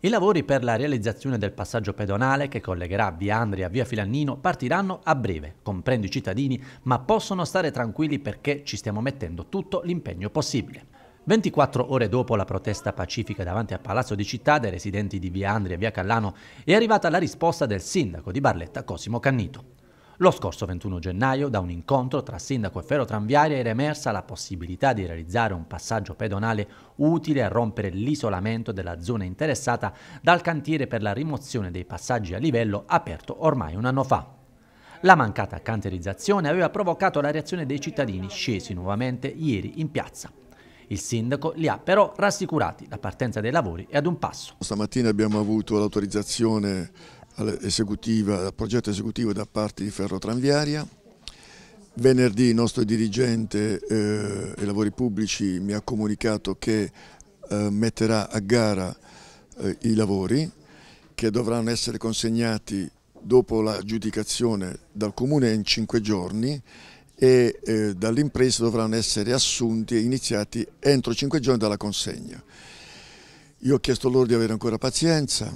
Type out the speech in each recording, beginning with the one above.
I lavori per la realizzazione del passaggio pedonale che collegherà via Andria a via Filannino partiranno a breve, comprendo i cittadini, ma possono stare tranquilli perché ci stiamo mettendo tutto l'impegno possibile. 24 ore dopo la protesta pacifica davanti al Palazzo di Città dei residenti di via Andria e via Callano è arrivata la risposta del sindaco di Barletta Cosimo Cannito. Lo scorso 21 gennaio, da un incontro tra sindaco e ferrotranviaria, era emersa la possibilità di realizzare un passaggio pedonale utile a rompere l'isolamento della zona interessata dal cantiere per la rimozione dei passaggi a livello aperto ormai un anno fa. La mancata canterizzazione aveva provocato la reazione dei cittadini scesi nuovamente ieri in piazza. Il sindaco li ha però rassicurati, la partenza dei lavori è ad un passo. Stamattina abbiamo avuto l'autorizzazione al progetto esecutivo da parte di Ferrotranviaria. Venerdì il nostro dirigente eh, ai lavori pubblici mi ha comunicato che eh, metterà a gara eh, i lavori che dovranno essere consegnati dopo la giudicazione dal Comune in cinque giorni e eh, dall'impresa dovranno essere assunti e iniziati entro cinque giorni dalla consegna. Io ho chiesto loro di avere ancora pazienza,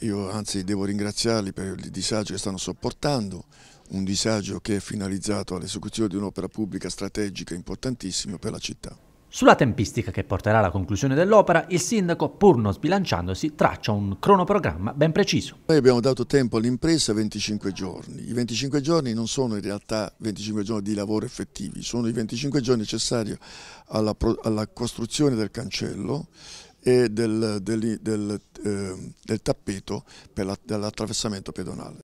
io anzi devo ringraziarli per il disagio che stanno sopportando, un disagio che è finalizzato all'esecuzione di un'opera pubblica strategica importantissima per la città. Sulla tempistica che porterà alla conclusione dell'opera, il sindaco, pur non sbilanciandosi, traccia un cronoprogramma ben preciso. Noi abbiamo dato tempo all'impresa 25 giorni. I 25 giorni non sono in realtà 25 giorni di lavoro effettivi, sono i 25 giorni necessari alla, alla costruzione del cancello e del, del, del, eh, del tappeto per l'attraversamento pedonale.